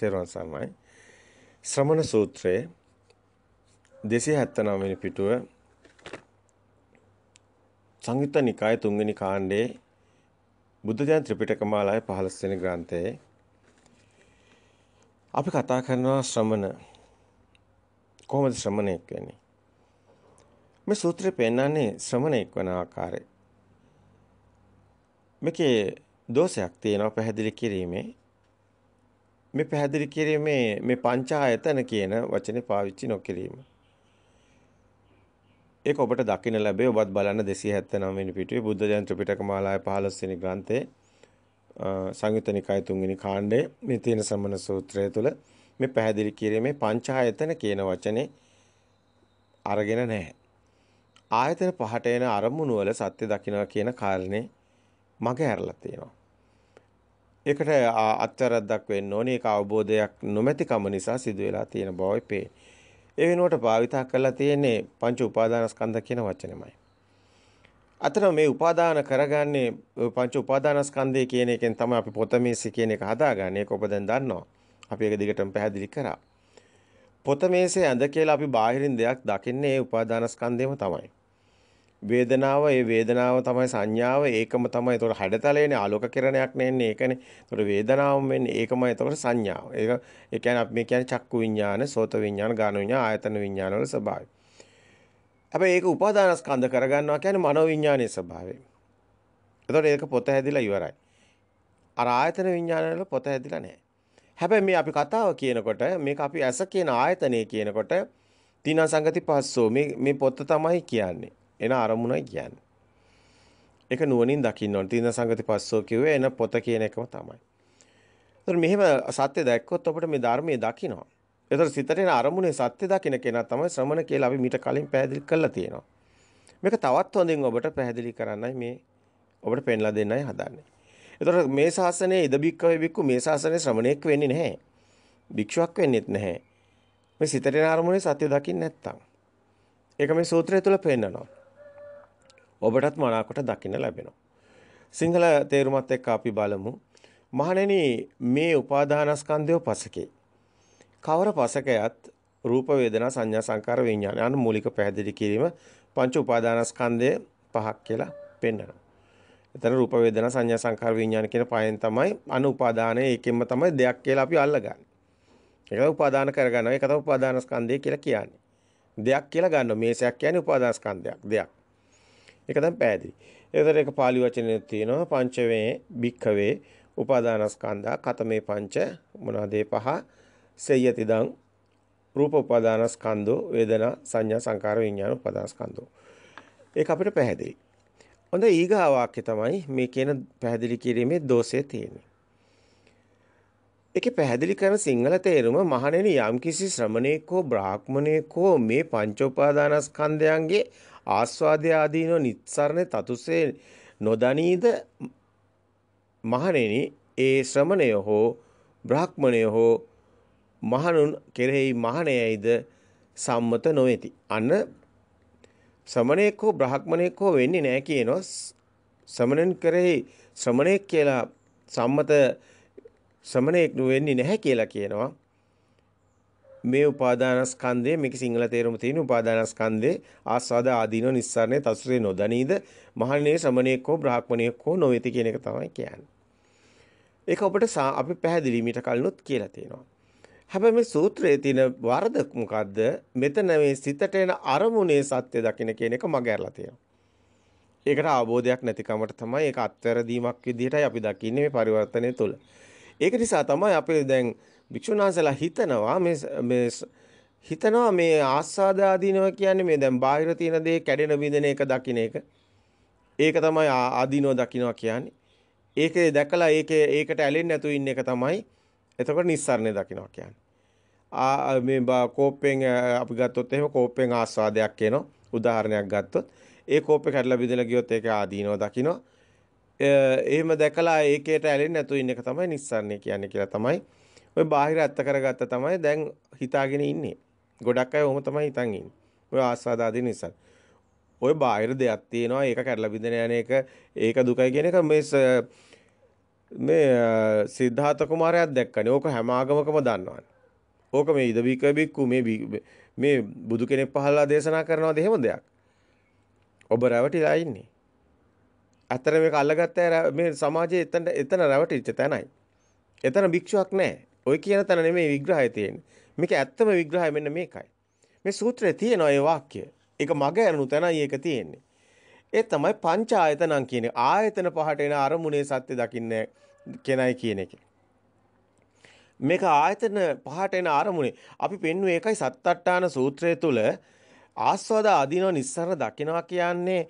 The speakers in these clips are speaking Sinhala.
තෙරුවන් සරණයි. ශ්‍රමණ සූත්‍රයේ 279 වෙනි පිටුව සංයුත්ත නිකාය තුන්වෙනි කාණ්ඩයේ බුද්ධ ධර්ම ත්‍රිපිටක මාලාවේ 15 වෙනි ග්‍රන්ථයේ අපි කතා කරනවා ශ්‍රමණ කොහොමද ශ්‍රමණෙක් වෙන්නේ? මේ සූත්‍රය පෙන්නන්නේ ශ්‍රමණෙක් වන ආකාරය. මේකේ දෝෂයක් තියෙනවා පැහැදිලි කිරීමේ මේ පැහැදිලි කිරීමේ මේ පංචායතන කියන වචනේ පාවිච්චි නොකිරීම. ඒක ඔබට දකින්න ලැබේ. ඔබත් බලන්න 279 වෙනි පිටුවේ බුද්ධ ජයන්ත ත්‍රිපිටක මාලාවේ 15 වෙනි ග්‍රන්ථයේ සංයුත්ත නිකාය 3 වෙනි කාණ්ඩයේ මේ තියෙන සම්මන සූත්‍රය තුල මේ පැහැදිලි කිරීමේ පංචායතන කියන වචනේ අරගෙන නැහැ. ආයතන පහට එන අරමුණු වල සත්‍ය දකින්න කියන කාරණේ මගේ ඇරලා තියෙනවා. ඒකට අත්‍යරද්දක් වෙන්න ඕනේ ඒක අවබෝධයක් නොමැතිකම නිසා සිදු වෙලා තියෙන බවයි පේන්නේ. ඒ වෙනුවට භාවිතා කරලා තියෙන්නේ පංච උපාදානස්කන්ධ කියන වචනෙමයි. අතන මේ උපාදාන කරගන්නේ පංච උපාදානස්කන්ධය කියන එකෙන් තමයි අපි පොතමේසි කියන එක හදාගන්නේ. ඒක ඔබ දැන් දන්නවා. අපි ඒක දිගටම පැහැදිලි කරා. පොතමේසේ ඇඳ කියලා අපි බාහිරින් දෙයක් දකින්නේ ඒ උපාදානස්කන්ධයම තමයි. වේදනාව ඒ වේදනාව තමයි සංඥාව ඒකම තමයි ඒතකොට හැඩතලේනේ ආලෝක කිරණයක් නෙන්නේ ඒකනේ ඒතකොට වේදනාවම වෙන්නේ ඒකමයි ඒතකොට සංඥාව ඒක ඒ කියන්නේ අපි මේ කියන්නේ චක්කු විඤ්ඤාන සෝත විඤ්ඤාන ගාන විඤ්ඤාන ආයතන විඤ්ඤාන වල ස්වභාවය හැබැයි ඒක උපාදානස්කන්ධ කරගන්නවා කියන්නේ මනෝ විඤ්ඤානයේ ස්වභාවය ඒතකොට ඒක පොත හැදිලා ඉවරයි අර ආයතන විඤ්ඤාන වල පොත හැදිලා නැහැ හැබැයි මේ අපි කතාව කියනකොට මේක අපි ඇස කියන ආයතනය කියනකොට තිනා සංගති පස්සෝ මේ මේ පොත තමයි කියන්නේ එන අරමුණයි කියන්නේ. ඒක නුවණින් දකින්න ඕනේ. තීන සංගති පස්සෝ කිව්වේ එන පොත කියන එකම තමයි. ඒතර මෙහෙම සත්‍ය දැක්කොත් අපිට මේ ධර්මයේ දකිනවා. ඒතර සිතට එන අරමුණේ සත්‍ය දකින කෙනා තමයි ශ්‍රමණ කියලා අපි මීට කලින් පැහැදිලි කළා තියෙනවා. මේක තවත් හොඳින් ඔබට පැහැදිලි කරන්නයි මේ ඔබට පෙන්ලා දෙන්නයි හදන්නේ. ඒතර මේ ශාසනයේ ඉදබික්කවේ බික්කු මේ ශාසනයේ ශ්‍රමණයෙක් වෙන්නේ නැහැ. භික්ෂුවක් වෙන්නේත් නැහැ. මේ සිතට එන අරමුණේ සත්‍ය දකින්න නැත්තම්. ඒක මේ සූත්‍රය තුල පෙන්නනවා. ඔබටත් මනාකොට දකින්න ලැබෙනවා. සිංහල තේරුමත් එක්ක අපි බලමු. මහණෙනි මේ උපාදානස්කන්ධය පසකේ. කවර පසකයත් රූප වේදනා සංඥා සංකාර විඥාන යන මූලික පැහැදිලි කිරීම පංච උපාදානස්කන්ධය පහක් කියලා පෙන්වනවා. එතන රූප වේදනා සංඥා සංකාර විඥාන කියන පහෙන් තමයි අනුපාදානය ඒකෙන්ම තමයි දෙයක් කියලා අපි අල්ලගන්නේ. ඒක උපාදාන කරගන්නවා. ඒක තමයි උපාදානස්කන්ධය කියලා කියන්නේ. දෙයක් කියලා ගන්නවා. මේසයක් කියන්නේ උපාදානස්කන්ධයක්. දෙයක්. ඒක දැන් පැහැදිලි. ඒතර ඒක පාලි වචනේ තියෙනවා පංචවේ භික්ඛවේ උපාදානස්කන්ධා කතමේ පංච මොනවාදේ පහ සෙය්‍යතිදං රූප උපාදානස්කන්ධෝ වේදනා සංඥා සංකාර විඥාන උපාදානස්කන්ධෝ. ඒක අපිට පැහැදිලි. හොඳ ඊගා වාක්‍ය තමයි මේ කියන පැහැදිලි කිරීමේ දෝෂය තියෙන්නේ. ඒකේ පැහැදිලි කරන සිංහල තේරුම මහණෙනි යම්කිසි ශ්‍රමණේකෝ බ්‍රාහ්මණේකෝ මේ පංච උපාදානස්කන්ධයන්ගේ ආස්වාදය ආදීනෝ නිස්සරණ තතුසේ නොදනීද මහණෙනි ඒ ශ්‍රමණය හෝ බ්‍රාහ්මණය හෝ මහණුන් කෙරෙහි මහණයයිද සම්මත නොවේති. අන ශ්‍රමණයෙක් හෝ බ්‍රාහ්මණයෙක් හෝ වෙන්නේ නැහැ කියනොස් ශ්‍රමණන් කරෙහි ශ්‍රමණයෙක් කියලා සම්මත ශ්‍රමණයෙක් නෙවෙන්නේ නැහැ කියලා කියනවා. මේ උපාදානස්කන්ධය මේක සිංහල තේරුම තියෙන උපාදානස්කන්ධේ ආස්වාද ආදීනෝ නිස්සාරණේ තසුරේ නොදනීද මහණේ ශ්‍රමණේක හෝ බ්‍රාහ්මණේක හෝ නොවේති කියන එක තමයි කියන්නේ. ඒක අපිට අපි පැහැදිලි මීට කලිනුත් කියලා තියෙනවා. හැබැයි මේ සූත්‍රයේ තියෙන වරද මොකද්ද? මෙතන මේ සිතට එන අරමුණේ සත්‍ය දකින්න කියන එක මගහැරලා තියෙනවා. ඒකට ආબોධයක් නැතිකමට තමයි ඒක අත්වැරදීමක් විදිහටයි අපි දකින්නේ මේ පරිවර්තනය තුළ. ඒක නිසා තමයි අපි දැන් භික්ෂුන් වහන්සේලා හිතනවා මේ මේ හිතනවා මේ ආස්වාද ආදීනව කියන්නේ මේ දැන් බාහිර තියෙන දේ කැඩෙන බිඳෙන එක දකින්න එක. ඒක තමයි ආදීනව දකින්නවා කියන්නේ. ඒකේ දැකලා ඒකේ ඒකට ඇලෙන්නේ නැතු ඉන්න එක තමයි එතකොට නිස්සාරණය දකින්නවා කියන්නේ. ආ මේ කෝපයෙන් අපි ගත්තොත් එහෙම කෝපයෙන් ආස්වාදයක් එනවා. උදාහරණයක් ගත්තොත් ඒ කෝපේ කැඩලා බිඳලා ගියොත් ඒක ආදීනව දකින්නවා. එහෙම දැකලා ඒකේට ඇලෙන්නේ නැතු ඉන්න එක තමයි නිස්සාරණය කියන්නේ කියලා තමයි ඔය බාහිර ඇත්ත කරගත්ත තමයි දැන් හිතාගෙන ඉන්නේ. ගොඩක් අය ඔහොම තමයි හිතන් ඉන්නේ. ඔය ආස්වාදාදී නිසා. ඔය බාහිර දෙයක් තියෙනවා ඒක කැඩලා බිඳෙන යන එක ඒක දුකයි කියන එක මේ මේ සිද්ධාර්ථ කුමාරයාත් දැක්කනේ. ඕක හැම ආගමකම දන්නවනේ. ඕක මේ ඉදවික බික්කු මේ මේ බුදු කෙනෙක් පහළලා දේශනා කරනවාද එහෙම දෙයක්. ඔබ රැවටිලා ඉන්නේ. අතර මේක අල්ලගත්ත මේ සමාජයේ එතන එතන රැවටිච්ච තැනයි. එතන භික්ෂුවක් නැහැ. ඔය කියන තැන නෙමෙයි විග්‍රහය තියෙන්නේ. මේක ඇත්තම විග්‍රහය මෙන්න මේකයි. මේ සූත්‍රයේ තියෙන ඒ වාක්‍යය. ඒක මග යනු තැනයි ඒක තියෙන්නේ. ඒ තමයි පංච ආයතනං කියන්නේ ආයතන පහට එන අරමුණේ සත්‍ය දකින්න කෙනයි කියන එක. මේක ආයතන පහට එන අරමුණේ අපි පෙන්වුවේ ඒකයි සත්තට්ටාන සූත්‍රය තුල ආස්වාද අදිනව නිස්සාර දකිනවා කියන්නේ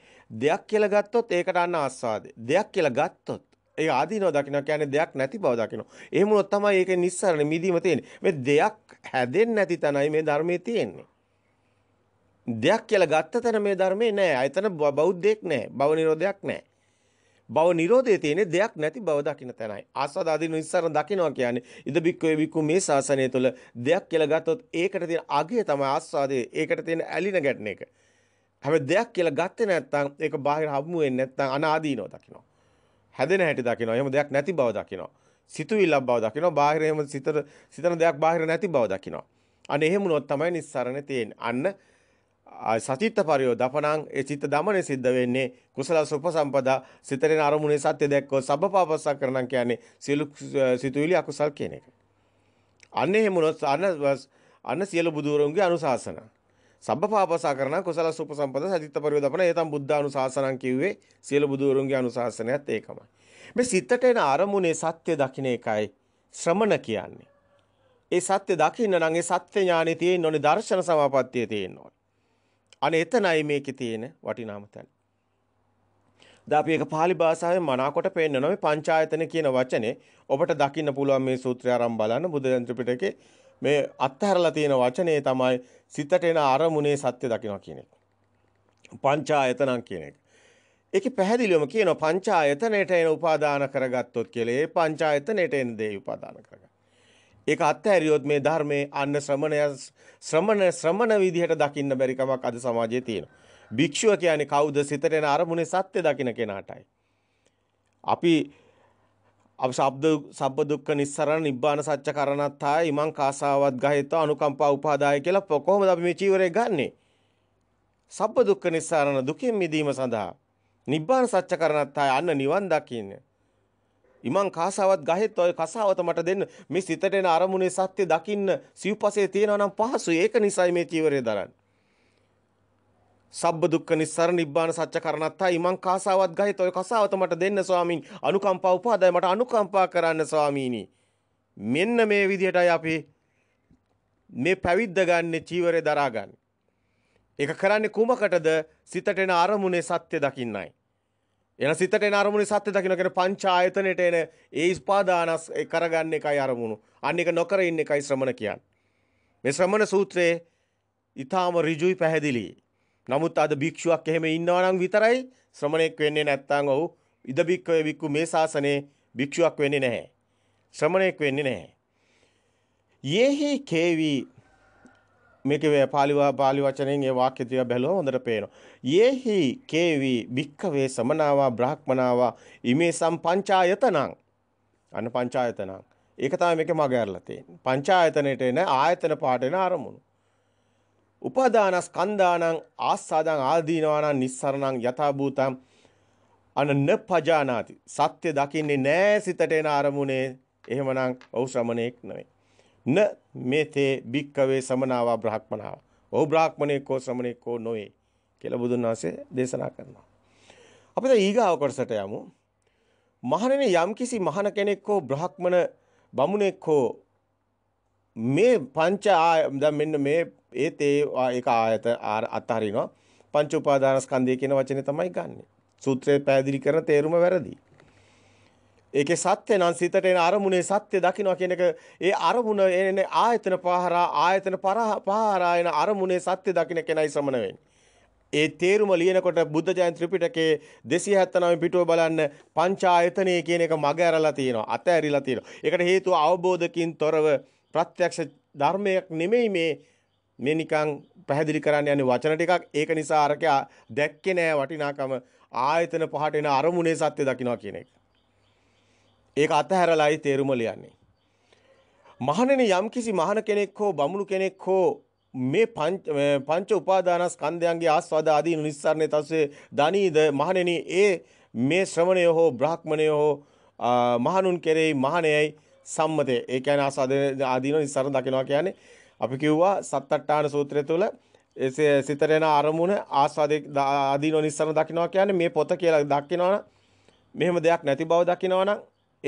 දෙයක් කියලා ගත්තොත් ඒකට අන්න ආස්වාදේ. දෙයක් කියලා ගත්තොත් ඒක ආදීනව දකින්න කියන්නේ දෙයක් නැති බව දකින්න. එහෙම වුණොත් තමයි ඒකේ නිස්සාරණ මිදීම තියෙන්නේ. මේ දෙයක් හැදෙන්නේ නැති තැනයි මේ ධර්මයේ තියෙන්නේ. දෙයක් කියලා ගත්ත තැන මේ ධර්මයේ නැහැ. එතන බෞද්ධෙක් නැහැ. භව නිරෝධයක් නැහැ. බව නිරෝධයේ තියෙන දෙයක් නැති බව දකින්න තැනයි. ආස්වාද අදින ඉස්සරන දකින්නවා කියන්නේ ඉද බික්කේ බික්කු මේ ශාසනය තුළ දෙයක් කියලා ගත්තොත් ඒකට තියෙන අගය තමයි ආස්වාදයේ. ඒකට තියෙන ඇලින ගැටන එක. හැබැයි දෙයක් කියලා ගත්තේ නැත්නම් ඒක බාහිර හමු වෙන්නේ නැත්නම් අනාදීනව දකින්නවා. හැදෙන හැටි දකිනවා. එහෙම දෙයක් නැති බව දකිනවා. සිතුවිල්ලක් බව දකිනවා. බාහිරේම සිතන සිතන දෙයක් බාහිර නැති බව දකිනවා. අන්න එහෙම වුණොත් තමයි නිස්සරණ තියෙන්නේ. අන්න සචිත්ත පරියෝ දපනං ඒ චිත්ත දමනය සිද්ධ වෙන්නේ කුසල සුපසම්පදා සිතරෙන අරමුණේ සත්‍ය දැක්කෝ සබ්බපාපස්සක් කරනම් කියන්නේ සියලු සිතුවිලි අකුසල් කියන එක. අන්න එහෙම අන්න අන්න සියලු බුදුරුන්ගේ අනුශාසනා සබ්බපාපසා කරන කුසල සුපසම්පද සතිත්ත පරිවදපන ඒතම් බුද්ධානුශාසනං කිව්වේ සියලු බුදුවරුන්ගේ අනුශාසනයත් ඒකමයි. මේ සිතට එන අරමුණේ සත්‍ය දකින්න එකයි ශ්‍රමණ කියන්නේ. ඒ සත්‍ය දකින්න නම් ඒ සත්‍ය ඥානෙ තියෙන්න ඕනේ දර්ශන සමාපත්තිය තියෙන්න ඕනේ. අනේ එතනයි මේකේ තියෙන වටිනාම තැන. දැන් අපි ඒක pāli භාෂාවෙන් මනාකොට පෙන්නනවා මේ පංචායතන කියන වචනේ ඔබට දකින්න පුළුවන් මේ සූත්‍රය අරන් බලන්න බුදුන් ත්‍රිපිටකේ මේ අත්හැරලා තියෙන වචනේ තමයි සිතට එන අරමුණේ සත්‍ය දකිනවා කියන එක. පංචායතනං කියන එක. ඒකේ පැහැදිලිවම කියනවා පංචායතනයට එන උපාදාන කරගත්තොත් කියලා. ඒ පංචායතනයට එන දේ උපාදාන කරගන්න. ඒක අත්හැරියොත් මේ ධර්මයේ අන්න ශ්‍රමණය ශ්‍රමණ ශ්‍රමණ විදිහට දකින්න බැරි කමක් අද සමාජයේ තියෙනවා. භික්ෂුව කියන්නේ කවුද? සිතට එන අරමුණේ සත්‍ය දකින කෙනාටයි. අපි අශබ්ද සබ්බ දුක්ඛ නිස්සරණ නිබ්බාන සත්‍ය කරණත්තා ඉමං කාසාවත් ගහිත අනුකම්පා උපාදාය කියලා කොහොමද අපි මේ චීවරය ගන්නෙ? සබ්බ දුක්ඛ නිස්සාරණ දුකෙන් මිදීම සඳහා නිබ්බාන සත්‍ය කරණත්තා යන්න නිවන් දකින්න. ඉමං කාසාවත් ගහෙත් ඔය කසාවත මට දෙන්න මේ සිතට එන අරමුණේ සත්‍ය දකින්න සිව්පසේ තියෙනවා නම් පහසුයි. ඒක නිසයි මේ චීවරය දරන්නේ. සබ්බ දුක්ඛ නිස්සාර නිබ්බාන සත්‍ය කරණත්තා ඉමං කාසාවත් ගහිත ඔය කසාවත මට දෙන්න ස්වාමීන් අනුකම්පා උපාදාය මට අනුකම්පා කරන්න ස්වාමීනි මෙන්න මේ විදිහටයි අපි මේ පැවිද්ද ගන්න චීවරේ දරා ගන්න. ඒක කරන්නේ කුමකටද සිතට එන අරමුණේ සත්‍ය දකින්නයි. එන සිතට එන අරමුණේ සත්‍ය දකින්න කියන පංච ආයතනෙට එන ඒ ස්පාදානස් කරගන්න එකයි අරමුණු. අන්න ඒක නොකර ඉන්න එකයි ශ්‍රමණ කියන්නේ. මේ ශ්‍රමණ සූත්‍රයේ ඊටාම ඍජුයි පැහැදිලියි. නමුත් අද භික්ෂුවක් එහෙම ඉන්නවා නම් විතරයි ශ්‍රමණෙක් වෙන්නේ නැත්නම් ඔහු ඉද භික්කවේ වික්කු මේ ශාසනයේ භික්ෂුවක් වෙන්නේ නැහැ. ශ්‍රමණෙක් වෙන්නේ නැහැ. යෙහි කේවි මේකේ පාලිවා පාලි වචනෙන් ඒ වාක්‍ය ටික බැලුවම හොඳට පේනවා. යෙහි කේවි භික්කවේ සමනාවා බ්‍රාහ්මනාවා ඉමේ සම්පංචායතනං අන පංචායතනං ඒක තමයි මේකේ මග ඇරලා තියෙන්නේ. පංචායතනෙට එන ආයතන පාට එන අරමුණු. උපාදානස්කන්ධානං ආස්සාදං ආදීනවානං නිස්සරණං යථාභූතං අනන්න පජානාති. සත්‍ය දකින්නේ නෑ සිතට එන අරමුණේ. එහෙමනම් ඔහු ශ්‍රමණේක් නෙවෙයි. න මේතේ භික්කවේ සමනාවා බ්‍රහ්මනාව. ඔහු බ්‍රාහ්මණේකෝ ශ්‍රමණේකෝ නොවේ කියලා බුදුන් වහන්සේ දේශනා කරනවා. අපි දැන් ඊගාව කොටසට යමු. මහණෙනි යම්කිසි මහණ කෙනෙක් හෝ බ්‍රාහ්මණ බමුණෙක් හෝ මේ පංච දැන් මෙන්න මේ ඒත් ඒ ඒක ආයත අත්හරිනවා පංච උපාදානස්කන්ධය කියන වචනේ තමයි ගන්නෙ. සූත්‍රයේ පැහැදිලි කරන තේරුම වැරදි. ඒකේ සත්‍ය නම් සිතට එන අරමුණේ සත්‍ය දකින්නවා කියන එක ඒ අරමුණ එන ආයතන පහරා ආයතන පහරා එන අරමුණේ සත්‍ය දකින්න කෙනයි සමන වෙන්නේ. ඒ තේරුම ලියනකොට බුද්ධ ජයන්ති ත්‍රිපිටකයේ 279 පිටුව බලන්න පංච ආයතනයේ කියන එක මග ඇරලා තියෙනවා අත ඇරිලා තියෙනවා. ඒකට හේතුව අවබෝධකින් තොරව ප්‍රත්‍යක්ෂ ධර්මයක් නෙමෙයි මේ මේ නිකන් පැහැදිලි කරන්න යන්නේ වචන ටිකක් ඒක නිසා අරකයා දැක්කේ නෑ වටිනාකම ආයතන පහට එන අරමුණේ සත්‍ය දකින්නවා කියන එක. ඒක අතහැරලායි තේරුම ලියන්නේ. මහණෙනි යම්කිසි මහණ කෙනෙක් හෝ බමුණු කෙනෙක් හෝ මේ පංච උපාදානස්කන්ධයන්ගේ ආස්වාද ආදී නිස්සාරණේ තස්සේ දනීද මහණෙනි ඒ මේ ශ්‍රමණය හෝ බ්‍රාහ්මණය හෝ මහණුන් කෙරෙහි මහණයයි සම්මතය. ඒ කියන්නේ ආසද ආදීන නිස්සාරණ දකිනවා කියන්නේ අපි කිව්වා සත්තට්ඨාන සූත්‍රය තුළ සිතරේන අරමුණ ආස්වාද ආදීන නිස්සාරණ දකිනවා කියන්නේ මේ පොත කියලා දකිනවනම් මෙහෙම දෙයක් නැති බව දකිනවනම්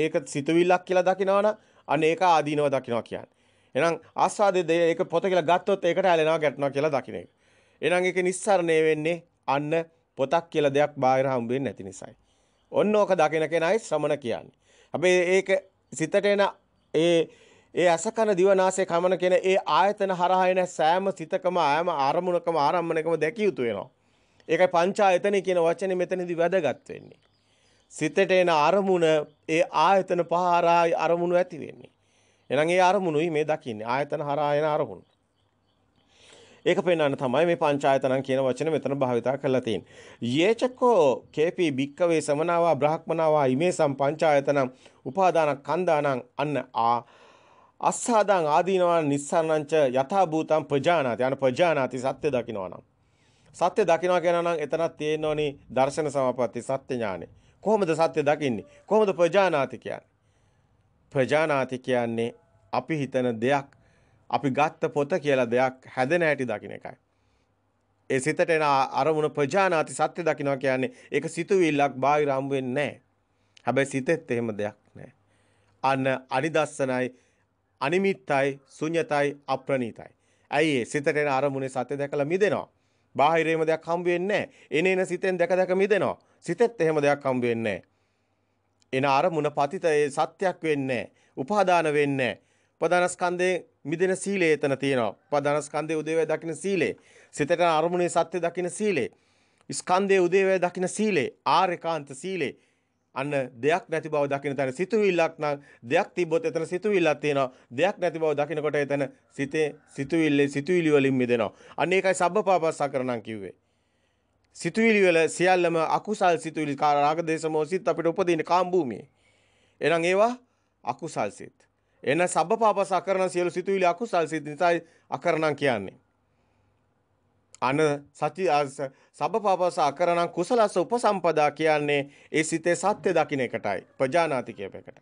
ඒක සිතුවිල්ලක් කියලා දකිනවනම් අන්න ඒක ආදීනව දකිනවා කියන්නේ. එහෙනම් ආස්වාදයේ ඒක පොත කියලා ගත්තොත් ඒකට ඇලෙනවා ගැටෙනවා කියලා දකින එක. එහෙනම් ඒක නිස්සාරණය වෙන්නේ අන්න පොතක් කියලා දෙයක් බාහිර හම්බ වෙන්නේ නැති නිසායි. ඔන්න ඕක දකින කෙනයි ශ්‍රමණ කියන්නේ. හැබැයි ඒක සිතට එන ඒ ඒ අසකන දිවනාසය කමන කියන ඒ ආයතන හරහා එන සෑම සිතකම ආයම ආරමුණකම ආරම්මණයකම දැකිය යුතු වෙනවා. ඒකයි පංචායතන කියන වචනේ මෙතනදී වැදගත් වෙන්නේ. සිතට එන අරමුණ ඒ ආයතන පහ හරහා අරමුණු ඇති වෙන්නේ. එහෙනම් ඒ අරමුණුයි මේ දකින්නේ ආයතන හරහා එන අරමුණු. ඒක පෙන්වන්න තමයි මේ පංචායතනං කියන වචන මෙතන භාවිතා කරලා තියෙන්නේ. යේචකෝ කේපි බික්කවේ සමනාවා බ්‍රහ්මනාවා ඉමේසම් පංචායතනං උපාදාන කන්දානං අන්න ආ අස්සාදාං ආදීනවාන නිස්සාරණංච යථා භූතං ප්‍රජානාති. අන ප්‍රජානාති සත්‍ය දකින්නවනම්. සත්‍ය දකින්නවා කියනවා නම් එතනක් තියෙනෝනේ දර්ශන සමාපatti සත්‍ය ඥානෙ. කොහොමද සත්‍ය දකින්නේ? කොහොමද ප්‍රජානාති කියන්නේ? ප්‍රජානාති කියන්නේ අපි හිතන දෙයක් අපි ගත්ත පොත කියලා දෙයක් හැදෙන හැටි දකින්න එකයි. ඒ සිතට එන අරමුණ ප්‍රජානාති සත්‍ය දකින්නවා කියන්නේ ඒක සිතුවිල්ලක් බාහිර හම් වෙන්නේ නැහැ. හැබැයි සිතෙත් එහෙම දෙයක් නැහැ. අන අනිදස්සනයි අනිමිත්තයි ශුන්‍යතයි අප්‍රණීතයි. ඇයි ඒ සිතට එන අරමුණේ සත්‍ය දැකලා මිදෙනවා. බාහිරේම දෙයක් හම් වෙන්නේ එනේන සිතෙන් දැක දැක මිදෙනවා. සිතෙත් එහෙම දෙයක් හම් වෙන්නේ එන අරමුණ පතිත ඒ සත්‍යක් වෙන්නේ නැහැ. උපාදාන වෙන්නේ උපදානස්කන්ධයෙන් මිදෙන සීලය එතන තියෙනවා. උපදානස්කන්ධයේ උදේවැය දකින්න සීලය. සිතට අරමුණේ සත්‍ය දකින්න සීලය. ස්කන්ධයේ උදේවැය දකින්න සීලය. ආරේකාන්ත සීලය. අන්න දෙයක් නැති බව දකින්න තැන සිතුවිල්ලක් නම් දෙයක් තිබ්බොත් එතන සිතුවිල්ලක් තියෙනවා දෙයක් නැති බව දකින්නකොට එතන සිතේ සිතුවිල්ලේ සිතුවිලි වලින් මිදෙනවා අන්න ඒකයි සබ්බපාපස්සා කරණම් කිව්වේ සිතුවිලි වල සියල්ලම අකුසල් සිතුවිලි කාරාග දේශමෝසිත අපිට උපදින කාම් භූමියේ එහෙනම් ඒවා අකුසල් සිත් එන සබ්බපාපස අකරණ සියලු සිතුවිලි අකුසල් සිත් නිසායි අකරණම් කියන්නේ. අන සති සබ්බපාපස අකරණම් කුසලස උපසම්පදා කියන්නේ ඒ සිතේ සත්‍ය දකින්න එකටයි. ප්‍රජානාති කියප එකට.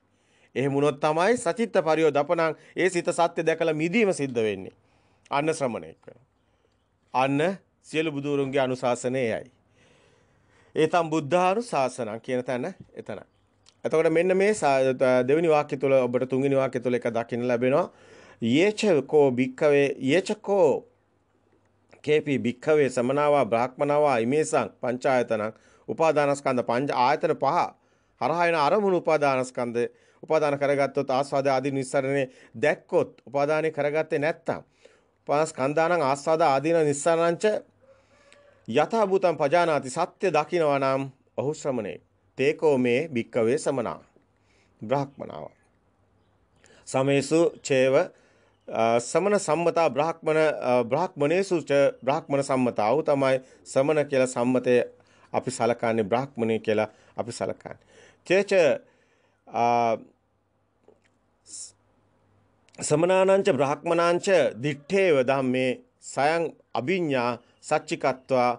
එහෙම වුණොත් තමයි සචිත්ත පරියෝ දපණං ඒ සිත සත්‍ය දැකලා මිදීම සිද්ධ වෙන්නේ. අන්න ශ්‍රමණෙක් අන්න සියලු බුදුරුන්ගේ අනුශාසනයයි. ඒතම් බුද්ධානුශාසනං කියන තැන එතනයි. එතකොට මෙන්න මේ දෙවෙනි වාක්‍ය තුල ඔබට තුන්වෙනි වාක්‍ය තුල එක දකින්න ලැබෙනවා. යේචකෝ භික්කවේ යේචකෝ කේපි භික්කවේ සමනාවා බ්‍රාහ්මනවා ඉමේසං පංචායතනං උපාදානස්කන්ධ පංච ආයතන පහ හරහා එන අරමුණු උපාදානස්කන්ධ උපාදාන කරගත්තොත් ආස්වාද ආදී නිස්සරණේ දැක්කොත් උපාදානේ කරගත්තේ නැත්තම් පස්කන්ධානං ආස්වාද ආදීන නිස්සරණංච යථා භූතං පජානාති සත්‍ය දකිනවා නම් ඔහු ශ්‍රමණේ තේකෝ මේ භික්කවේ සමනා බ්‍රහ්මනාව සමේසු චේව සමන සම්මතා බ්‍රාහ්මණ බ්‍රාහ්මණේසු ච බ්‍රාහ්මණ සම්මතාව තමයි සමන කියලා සම්මතය අපි සලකන්නේ බ්‍රාහ්මණය කියලා අපි සලකන්නේ. චේච සමනානංච බ්‍රාහ්මණාංච දිත්තේව ධම්මේ සයන් අභිඤ්ඤා සච්චිකත්වා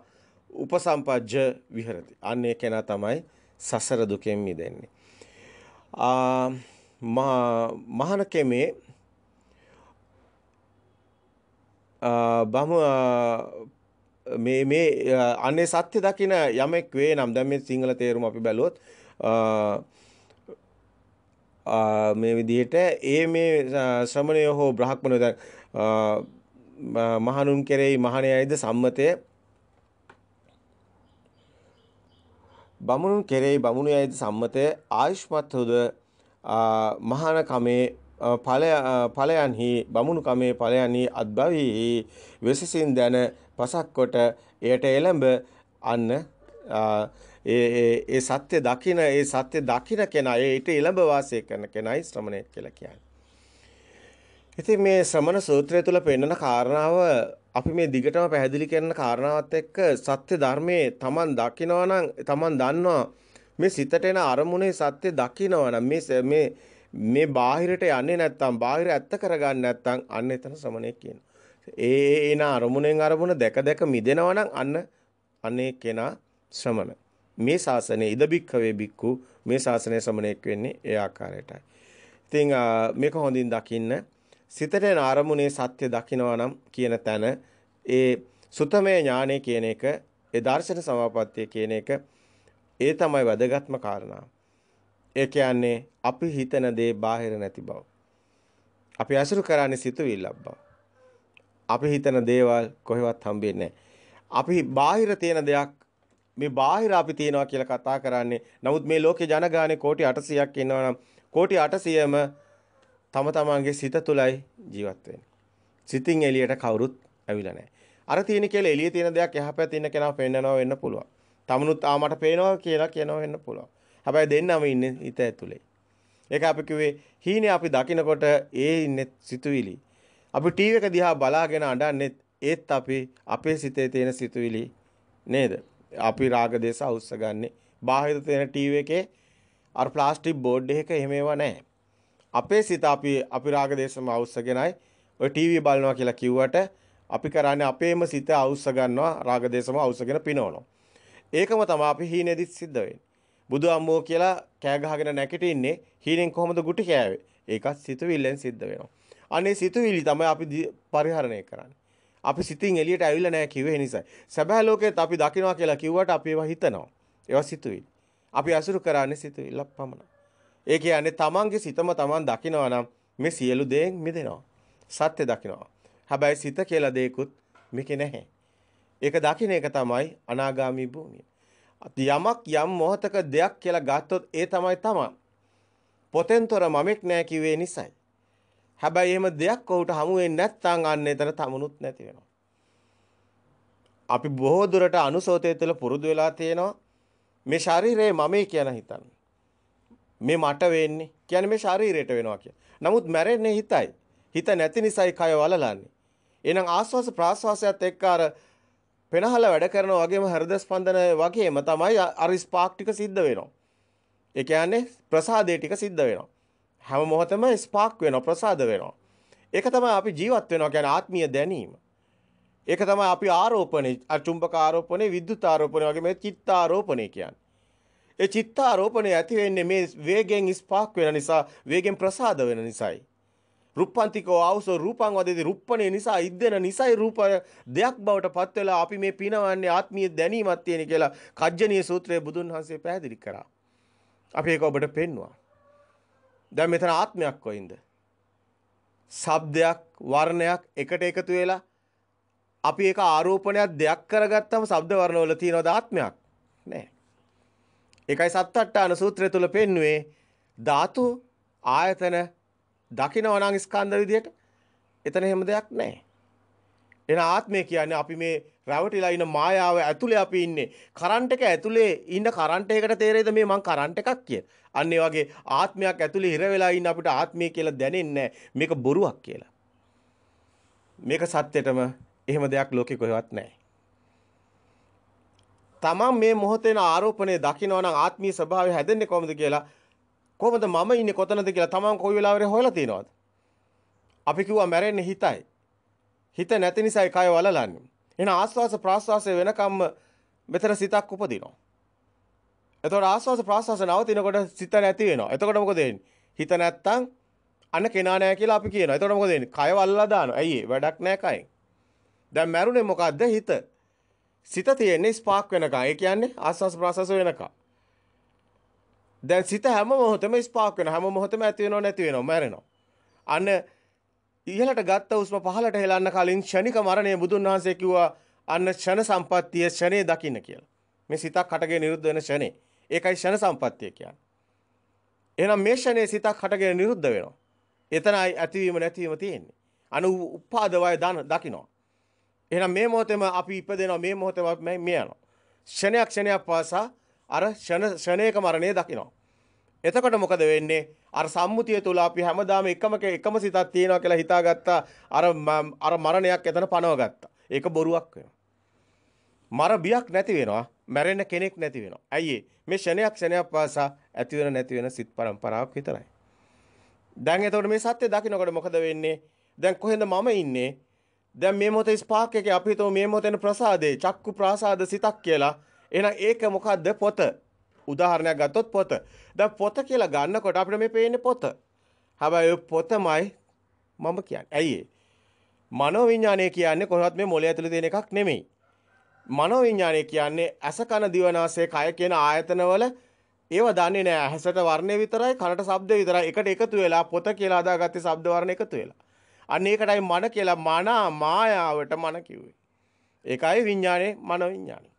උපසම්පජ්ජ විහෙරති. අන්න ඒ කෙනා තමයි සසර දුකෙන් මිදෙන්නේ. ආ මහාන කෙමේ බම මේ මේ අනේ සත්‍ය දකින යමෙක් වේ නම් දැන් මේ සිංහල තේරුම අපි බැලුවොත් මේ විදිහට ඒ මේ ශ්‍රමණය හෝ බ්‍රහ්මණය දැන් මහණුන් කෙරෙහි මහණයයිද සම්මතය බමුණුන් කෙරෙහි බමුණු අයද සම්මතය ආයුෂ්මත් හොද මහාන කමේ ඵලයන්හි බමුණු කමේ ඵලයන්හි අත්භවීහි වෙසසින් දැන පසක් කොට එයට එළඹ අන්න ඒ ඒ සත්‍ය දකින ඒ සත්‍ය දකින කෙනා ඒට එළඹ වාසය කරන කෙනයි ශ්‍රමණේ කියලා කියන්නේ. ඉතින් මේ ශ්‍රමණ සූත්‍රය තුල පෙන්වන කාරණාව අපි මේ දිගටම පැහැදිලි කරන කාරණාවත් එක්ක සත්‍ය ධර්මයේ Taman දකිනවා නම් Taman දන්නවා මේ සිතට එන අරමුණේ සත්‍ය දකිනවා නම් මේ මේ මේ බාහිරට යන්නේ නැත්තම් බාහිර ඇත්ත කරගන්නේ නැත්තම් අන්න එතන සමනේ කියනවා. ඒ එන අරමුණෙන් අරමුණ දැක දැක මිදෙනවා නම් අන්න අනේ කෙනා ශ්‍රමණ. මේ ශාසනය ඉද බික්කවේ බික්කු මේ ශාසනය සමනයක් වෙන්නේ ඒ ආකාරයටයි. ඉතින් මේක හොඳින් දකින්න සිතට එන අරමුණේ සත්‍ය දකිනවා නම් කියන තැන ඒ සුතමේ ඥානය කියන එක ඒ දර්ශන සමාපත්තිය කියන එක ඒ තමයි වැදගත්ම කාරණා. ඒ කියන්නේ අපි හිතන දේ බාහිර නැති බව. අපි අසුරු කරන්නේ සිතුවිල්ලක් බව. අපි හිතන දේවල් කොහෙවත් හම්බෙන්නේ අපි බාහිර තියෙන දෙයක් මේ බාහිර අපි තියනවා කියලා කතා කරන්නේ. නමුත් මේ ලෝකේ ජනගහනේ කෝටි 800ක් ඉන්නවා නම් කෝටි 800ම තම තමාගේ සිත තුලයි ජීවත් වෙන්නේ. සිතින් එළියට කවුරුත් ඇවිල්ලා නැහැ. අර තියෙන කියලා එළියේ තියෙන දෙයක් යහපැත ඉන්න කෙනා පෙන්නනවා වෙන්න පුළුවන්. තමනුත් ආ මට පේනවා කියලා කියනවා වෙන්න පුළුවන්. හැබැයි දෙන්නම ඉන්නේ හිත ඇතුලේ. ඒක අපි කිව්වේ හීනේ අපි දකිනකොට ඒ ඉන්නේ සිතුවිලි. අපි ටීවී එක දිහා බලාගෙන අඬන්නේ ඒත් අපි අපේ සිතේ තියෙන සිතුවිලි නේද? අපි රාග දේශ අවශ්‍ය ගන්නෙ. බාහිර තියෙන ටීවී එකේ අර ප්ලාස්ටික් බෝඩ් එකක එහෙම ඒවා නැහැ. අපේ සිත අපි අපිරාග දේශම අවශ්‍යගෙනයි ඔය ටීවී බලනවා කියලා කිව්වට අපි කරන්නේ අපේම සිත අවශ්‍ය ගන්නවා රාග දේශම අවශ්‍යගෙන පිනවනවා. ඒකම තමයි අපි හීනේදිත් සිද්ධ වෙන්නේ. බුදු අම්මෝ කියලා කෑ ගහගෙන නැගිටින්නේ හීනෙන් කොහොමද ගුටි කෑවේ? ඒකත් සිතුවිල්ලෙන් සිද්ධ වෙනවා. අනේ සිතුවිලි තමයි අපි පරිහරණය කරන්නේ. අපි සිතින් එළියට ඇවිල්ලා නැහැ කිව්වේ නිසා. සැබෑ ලෝකෙත් අපි දකිනවා කියලා කිව්වට අපි ඒවා හිතනවා. ඒවා සිතුවිලි. අපි අසුරු කරන්නේ සිතුවිල්ලක් පමණයි. ඒ කියන්නේ තමන්ගේ සිතම තමන් දකිනවා නම් මේ සියලු දේ මිදෙනවා. සත්‍ය දකිනවා. හැබැයි සිත කියලා දෙයකුත් මේකේ නැහැ. ඒක දකින එක තමයි අනාගාමී භූමිය. යමක් යම් මොහතක දෙයක් කියලා ගත්තොත් ඒ තමයි තමන්. පොතෙන්තර මමෙක් නෑ කිව්වේ නිසයි. හැබැයි එහෙම දෙයක් ඔහුට හමු වෙන්නේ නැත්නම් අන්න එතන තමුණුත් නැති වෙනවා. අපි බොහෝ දුරට අනුසෝතය තුළ පුරුදු වෙලා තියෙනවා මේ ශරීරයේ මමයි කියන හිතන්නේ. මේ මට වෙන්නේ කියන්නේ මේ ශරීරයට වෙනවා කිය. නමුත් මැරෙන්නේ හිතයි. හිත නැති නිසායි කය වලලන්නේ. එහෙනම් ආස්වාස ප්‍රාස්වාසයත් එක්ක අර පෙනහල වැඩ කරනා වගේම හෘද ස්පන්දන වගේම තමයි අර ස්පාක් ටික සිද්ධ වෙනවා. ඒ කියන්නේ ප්‍රසාදේ ටික සිද්ධ වෙනවා. හැම මොහොතම ස්පාක් වෙනවා ප්‍රසාද වෙනවා. ඒක තමයි අපි ජීවත් වෙනවා කියන්නේ ආත්මීය දැනීම. ඒක තමයි අපි ආරෝපණේ අචුම්බක ආරෝපණේ විද්‍යුත් ආරෝපණේ වගේ මේ චිත්ත ආරෝපණේ කියන්නේ. ඒ චිත්තාරෝපණය ඇති වෙන්නේ මේ වේගෙන් ස්පාක් වෙන නිසා වේගෙන් ප්‍රසාද වෙන නිසායි. රුප්පන්තිකෝ ආවසෝ රූපං වදේති රුප්පණේ නිසා ඉද්දෙන නිසයි රූප දෙයක් බවට පත් වෙලා අපි මේ පිනවන්නේ ආත්මීය දැනීමක් තියෙන කියලා කජ්ජනීය සූත්‍රයේ බුදුන් වහන්සේ පැහැදිලි කරා. අපි ඒක ඔබට පෙන්වුවා. දැන් මෙතන ආත්මයක් කොයින්ද? ශබ්දයක් වර්ණයක් එකට එකතු වෙලා අපි ඒක ආරෝපණයක් දෙයක් කරගත්තම ශබ්ද වර්ණවල තියෙනවද ආත්මයක්? නැහැ. ඒකයි සත්වට්ටාන සූත්‍රය තුල පෙන්වුවේ ධාතු ආයතන දකිනවා නම් ස්කන්ධ විදියට එතන එහෙම දෙයක් නැහැ. එන ආත්මය කියන්නේ අපි මේ රැවටිලා ඉන්න මායාව ඇතුලේ අපි ඉන්නේ. කරන්ට් එක ඇතුලේ ඉන්න කරන්ට් එකකට තේරෙයිද මේ මං කරන්ට් එකක් කිය. අන්න ඒ වගේ ආත්මයක් ඇතුලේ හිර වෙලා ඉන්න අපිට ආත්මය කියලා දැනෙන්නේ මේක බොරුවක් කියලා. මේක සත්‍යෙටම එහෙම දෙයක් ලෝකේ කොහෙවත් නැහැ. තමන් මේ මොහොතේන ආරෝපණය දකිනවා නම් ආත්මීය ස්වභාවය හැදෙන්නේ කොහොමද කියලා කොහොමද මම ඉන්නේ කොතනද කියලා තමන් කොයි වෙලාවෙ හොයලා තියනවද අපි කිව්වා මැරෙන්නේ හිතයි හිත නැති නිසායි කය වලලන්නේ එහෙනම් ආස්වාස ප්‍රාස්වාසය වෙනකම්ම මෙතන සිතක් උපදිනවා එතකොට ආස්වාස ප්‍රාස්වාස නවතිනකොට සිත නැති වෙනවා එතකොට මොකද වෙන්නේ හිත නැත්තම් අන්න කෙනා නෑ කියලා අපි කියනවා. එතකොට මොකද වෙන්නේ? කය වල්ලා දානවා. ඇයි ඒ? වැඩක් නෑ කයෙන්. දැන් මැරුණේ මොකද්ද? හිත. සිත තියෙන්නේ ස්පාක් වෙනකන්. ඒ කියන්නේ ආස්වාස් ප්‍රාසස වෙනකන්. දැන් සිත හැම මොහොතෙම ස්පාක් වෙනවා. හැම මොහොතෙම ඇති වෙනව නැති වෙනව මැරෙනවා. අන්න ඉහළට ගත්ත උස්ම පහළට හෙලන්න කලින් ෂණික මරණය බුදුන් වහන්සේ කිව්වා අන්න ෂණ සම්පත්තිය ෂණේ දකින්න කියලා. මේ සිතක් හටගෙන නිරුද්ධ වෙන ෂණේ. ඒකයි ෂණ සම්පත්තිය කියන්නේ. එහෙනම් මේ ෂණේ සිතක් හටගෙන නිරුද්ධ වෙනවා. එතනයි ඇතිවීම නැතිවීම තියෙන්නේ. අනු උපාදවය දකිනවා. එහෙනම් මේ මොහොතේම අපි ඉපදෙනවා මේ මොහොතේම අපි මේ යනවා. ෂණයක් ෂණයක් පාසා අර ෂණ ෂණේක මරණය දකිනවා. එතකොට මොකද වෙන්නේ? අර සම්මුතිය තුල අපි හැමදාම එකම එකම සිතක් තියෙනවා කියලා හිතාගත්තා අර අර මරණයක් එතන පනවගත්තා. ඒක බොරුවක් වෙනවා. මර බියක් නැති වෙනවා. මැරෙන්න කෙනෙක් නැති වෙනවා. අයියේ මේ ෂණයක් ෂණයක් පාසා ඇති වෙන නැති වෙන සිත් පරම්පරාවක් විතරයි. දැන් එතකොට මේ සත්‍ය දකින්නකොට මොකද වෙන්නේ? දැන් කොහෙන්ද මම ඉන්නේ? දැන් මේ මොහොතේ ස්පාක් එකේ අපි හිතමු මේ මොහොතේන ප්‍රසාදේ චක්කු ප්‍රාසාද සිතක් කියලා. එහෙනම් ඒක මොකද්ද පොත? උදාහරණයක් ගත්තොත් පොත. දැන් පොත කියලා ගන්නකොට අපිට මේ පේන්නේ පොත. හැබැයි පොතමයි මම කියන්නේ. ඇයි මනෝවිඤ්ඤාණය කියන්නේ කොහොමවත් මේ මොළය ඇතුලේ තියෙන එකක් නෙමෙයි. මනෝවිඤ්ඤාණය කියන්නේ ඇස කන දිවනාසය කය කියන ආයතනවල ඒව දන්නේ නෑ ඇහැසට වර්ණය විතරයි කනට ශබ්ද විතරයි එකට එකතු වෙලා පොත කියලා අදාගත්තේ ශබ්ද වර්ණ එකතු වෙලා. අන්න ඒකටයි මන කියලා මනා මායාවට මන කිව්වේ. ඒකයි විඥානේ මන විඥානේ.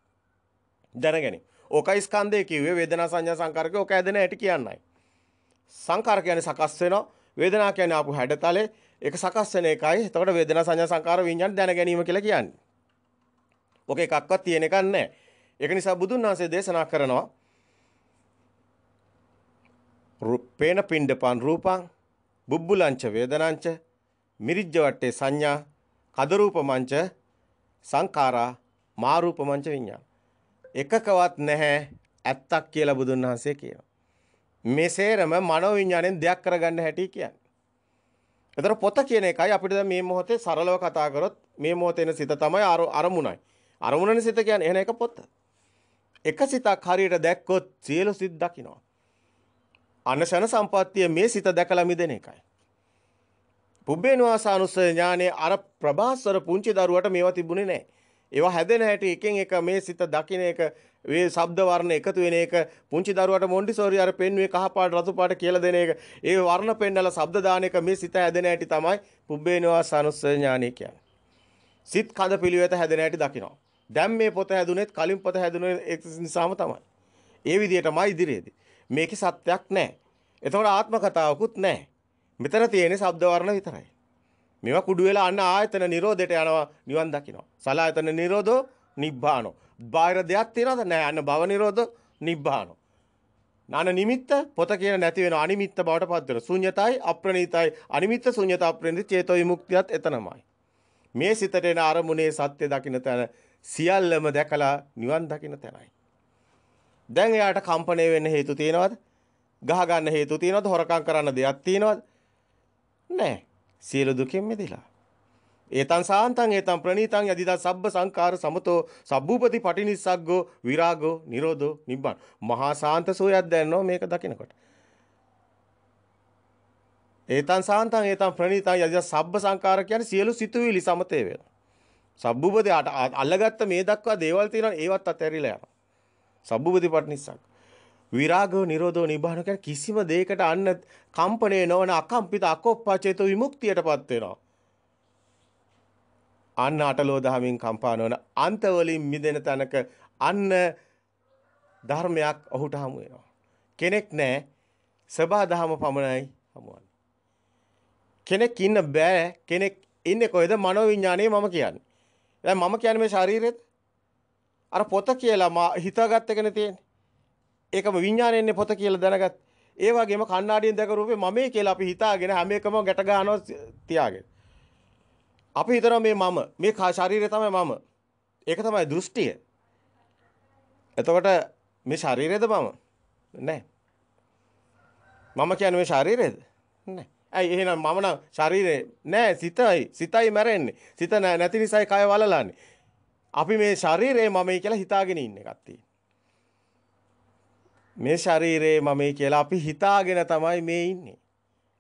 දැනගැනීම. ඕකයි ස්කන්ධය කිව්වේ වේදනා සංඥා සංකාරකේ ඕක ඇදෙන ඇටි කියන්නයි. සංකාර කියන්නේ සකස් වෙනවා. වේදනා කියන්නේ ආපු හැඩතලේ. ඒක සකස් වෙන එකයි. එතකොට වේදනා සංඥා සංකාර විඥාන දැන ගැනීම කියලා කියන්නේ. ඕක එකක්වත් තියෙන එකක් නැහැ. ඒක නිසා බුදුන් වහන්සේ දේශනා කරනවා රූපේන පින්ඩපන් රූපං බුබ්බුලංච වේදනංච මිරිජ්ජ වට්ටේ සංඥා, කදරූප මංච සංඛාරා, මාරූප මංච විඤ්ඤාණ. එකකවත් නැහැ ඇත්තක් කියලා බුදුන් වහන්සේ කියනවා. මෙසේරම මනෝ විඤ්ඤාණයෙන් දෙයක් කරගන්න හැටි කියන්නේ. එතකොට පොත කියන එකයි අපිට දැන් මේ මොහොතේ සරලව කතා කරොත් මේ මොහොතේ එන සිත තමයි අරමුණයි. අරමුණනේ සිත කියන්නේ එහෙන එක පොත. එක සිතක් හරියට දැක්කොත් සියලු සිත් දකිනවා. අනශන සම්පත්තිය මේ සිත දැකලා මිදෙන එකයි. පුබ්බේනවාසානුස්ස ඥානයේ අර ප්‍රභාස්වර පුංචි දරුවට මේවා තිබුණේ නැහැ. ඒවා හැදෙන හැටි එකෙන් එක මේ සිත දකින එක මේ ශබ්ද වර්ණ එකතු වෙන එක පුංචි දරුවට මොන්ඩිසෝරි අර පෙන්වේ කහ පාට රතු පාට කියලා දෙන එක ඒ වර්ණ පෙන්නලා ශබ්ද දාන එක මේ සිත හැදෙන හැටි තමයි පුබ්බේනවාසානුස්ස ඥානය කියන්නේ. සිත් කඳ පිළිවෙත හැදෙන හැටි දකිනවා. දැන් මේ පොත හැදුනේත් කලින් පොත හැදුනේ ඒ නිසාම තමයි. ඒ විදිහටමයි ඉදිරියේදී. මේකේ සත්‍යක් නැහැ. එතකොට ආත්ම කතාවකුත් නැහැ. මෙතන තියෙන්නේ ශබ්ද වර්ණ විතරයි. මේවා කුඩු වෙලා අන්න ආයතන නිරෝධයට යනවා නිවන් දකින්නවා. සලායතන නිරෝධෝ නිබ්බානෝ. බාහිර දෙයක් තියනවද? නෑ. අන්න භව නිරෝධෝ නිබ්බානෝ. නාන නිමිත්ත පොත කියන නැති වෙන අනිමිත්ත බවට පත් වෙන. ශුන්‍යතයි අප්‍රණීතයි අනිමිත්ත ශුන්‍යත අප්‍රණීත චේතෝ විමුක්තියත් එතනමයි. මේ සිතට එන අරමුණේ සත්‍ය දකින්න තැන සියල්ලම දැකලා නිවන් දකින්න තැනයි. දැන් එයාට කම්පණය වෙන්න හේතු තියෙනවද? ගහ ගන්න හේතු තියෙනවද? හොරකම් කරන්න දෙයක් තියෙනවද? නැහැ. සියලු දුකෙන් මිදෙලා. ඒතං සාන්තං ඒතං ප්‍රණීතං යදිදා සබ්බ සංඛාර සමතෝ සබ්බූපති පටිනිස්සග්ගෝ විරාගෝ නිරෝධෝ නිබ්බාන මහා සාන්ත සෝයක් දැනනවා මේක දකිනකොට ඒතං සාන්තං ඒතං ප්‍රණීතං යදිදා සබ්බ සංඛාර කියන්නේ සියලු සිතුවිලි සමතේ වෙනවා සබ්බූපති අල්ලගත්ත මේ දක්වා දේවල් තියෙනවා ඒවත් අතහැරිලා යනවා සබ්බූපති පටිනිස්සග්ගෝ විරාගෝ නිරෝධෝ නිබ්බාන කියන්නේ කිසිම දෙයකට අන්න කම්පණය නොවන අකම්පිත අකෝප්පචේත විමුක්තියටපත් වෙනවා. අන්න අටලෝ දහමින් කම්පා නොවන අන්ත වලින් මිදෙන තැනක අන්න ධර්මයක් ඔහුට හමු වෙනවා. කෙනෙක් නැහැ සබා දහම පමණයි හමුවන්නේ. කෙනෙක් ඉන්න බෑ කෙනෙක් ඉන්නේ කොහෙද මනෝවිඤ්ඤාණය මම කියන්නේ. දැන් මම කියන්නේ මේ ශරීරෙද? අර පොත කියලා හිතාගත්ත එකනේ තියෙන්නේ. ඒකම විඥාණයෙන්නේ පොත කියලා දැනගත්. ඒ වගේම කණ්ණාඩියෙන් දැක රූපේ මමයි කියලා අපි හිතාගෙන හැම එකම ගැට ගන්නවා තියාගෙන. අපි හිතනවා මේ මම මේ ශරීරය තමයි මම. ඒක තමයි දෘෂ්ටිය. එතකොට මේ ශරීරයද මම? නැහැ. මම කියන්නේ මේ ශරීරයද? නැහැ. ඇයි එහෙනම් මම නම් ශරීරේ නෑ සිතයි සිතයි මැරෙන්නේ සිත නැති නිසායි කය වලලන්නේ අපි මේ ශරීරේ මමයි කියලා හිතාගෙන ඉන්න එකක් තියෙනවා මේ ශරීරයේ මමයි කියලා අපි හිතාගෙන තමයි මේ ඉන්නේ.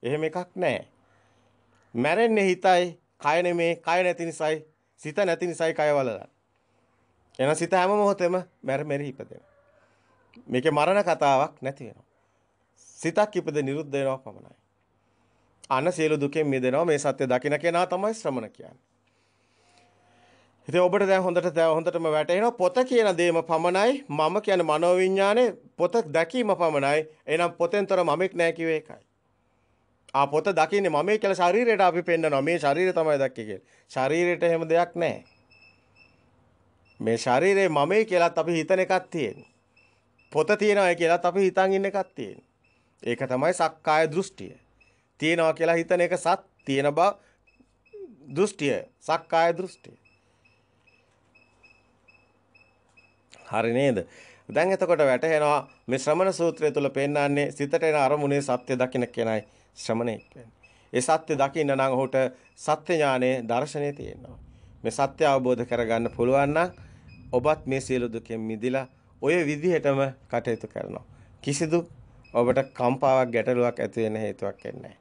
එහෙම එකක් නැහැ. මැරෙන්නේ හිතයි, කය නෙමේ, කය නැති නිසායි, සිත නැති නිසායි කය වලලා. එන සිත හැම මොහොතෙම මැර මෙරි ඉපදෙනවා. මේකේ මරණ කතාවක් නැති වෙනවා. සිතක් ඉපද නිරුද්ධ වෙනවා පමණයි. අන සියලු දුකෙන් මිදෙනවා මේ සත්‍ය දකින්න කෙනා තමයි ශ්‍රමණ කියන්නේ. ඉතින් ඔබට දැන් හොඳට හොඳටම වැටහෙනවා පොත කියන දේම පමණයි මම කියන මනෝවිඤ්ඤානේ පොත දැකීම පමණයි එහෙනම් පොතෙන්තර මමෙක් නෑ කිව්වේ ඒකයි ආ පොත දකින්නේ මමයි කියලා ශරීරයට අපි පෙන්නනවා මේ ශරීරය තමයි දැක්කේ කියලා ශරීරයට එහෙම දෙයක් නෑ මේ ශරීරේ මමයි කියලාත් අපි හිතන එකක් තියෙන්නේ පොත තියෙනවා කියලාත් අපි හිතන් ඉන්න එකක් තියෙන්නේ ඒක තමයි සක්කාය දෘෂ්ටිය තියෙනවා කියලා හිතන එක සත් තියෙන බව දෘෂ්ටිය සක්කාය දෘෂ්ටිය හරි නේද? දැන් එතකොට වැටහෙනවා මේ ශ්‍රමණ සූත්‍රය තුල පෙන්වන්නේ සිතට එන අරමුණේ සත්‍ය දකින්න කෙනයි ශ්‍රමණෙක් ඒ සත්‍ය දකින්න නම් ඔහුට සත්‍ය ඥානයේ දර්ශනය තියෙනවා. මේ සත්‍ය අවබෝධ කරගන්න පුළුවන් ඔබත් මේ සියලු දුකෙන් මිදිලා ඔය විදිහටම කටයුතු කරනවා. කිසිදු ඔබට කම්පාවක් ගැටලුවක් ඇති වෙන හේතුවක් නැහැ.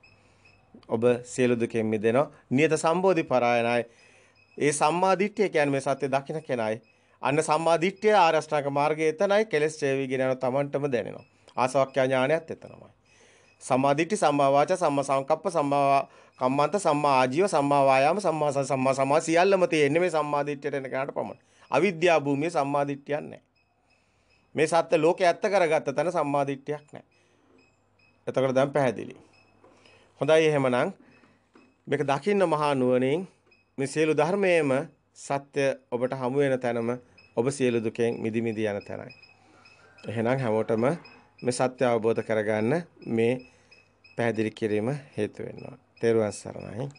ඔබ සියලු දුකෙන් මිදෙනවා. නියත සම්බෝධි පරායනයි. ඒ සම්මා දිට්ඨිය කියන්නේ මේ සත්‍ය දකින්න කෙනයි අන්න සම්මාදිට්ඨිය ආරෂ්ඨාංග මාර්ගය එතනයි කෙලස් ඡේවිගෙන යන තමන්ටම දැනෙනවා. ආසවක්ඛ්‍යා ඥානයත් එතනමයි. සම්මාදිට්ඨි සම්මා වාචා සම්මා සංකප්ප සම්මා කම්මන්ත සම්මා ආජීව සම්මා වායාම සම්මා සම්මා සමා සියල්ලම තියෙන්නේ මේ සම්මාදිට්ඨියට එන කෙනාට පමණයි. අවිද්‍යා භූමියේ සම්මාදිට්ඨියක් නැහැ. මේ සත්ත්ව ලෝකයේ ඇත්ත කරගත්ත තැන සම්මාදිට්ඨියක් නැහැ. එතකොට දැන් පැහැදිලි. හොඳයි එහෙමනම් මේක දකින්න මහා නුවණින් මේ සියලු ධර්මයේම සත්‍ය ඔබට හමු වෙන තැනම ඔබ සියලු දුකෙන් මිදි මිදි යන තැනයි. එහෙනම් හැමෝටම මේ සත්‍ය අවබෝධ කරගන්න මේ පැහැදිලි කිරීම හේතු වෙනවා. තෙරුවන් සරණයි.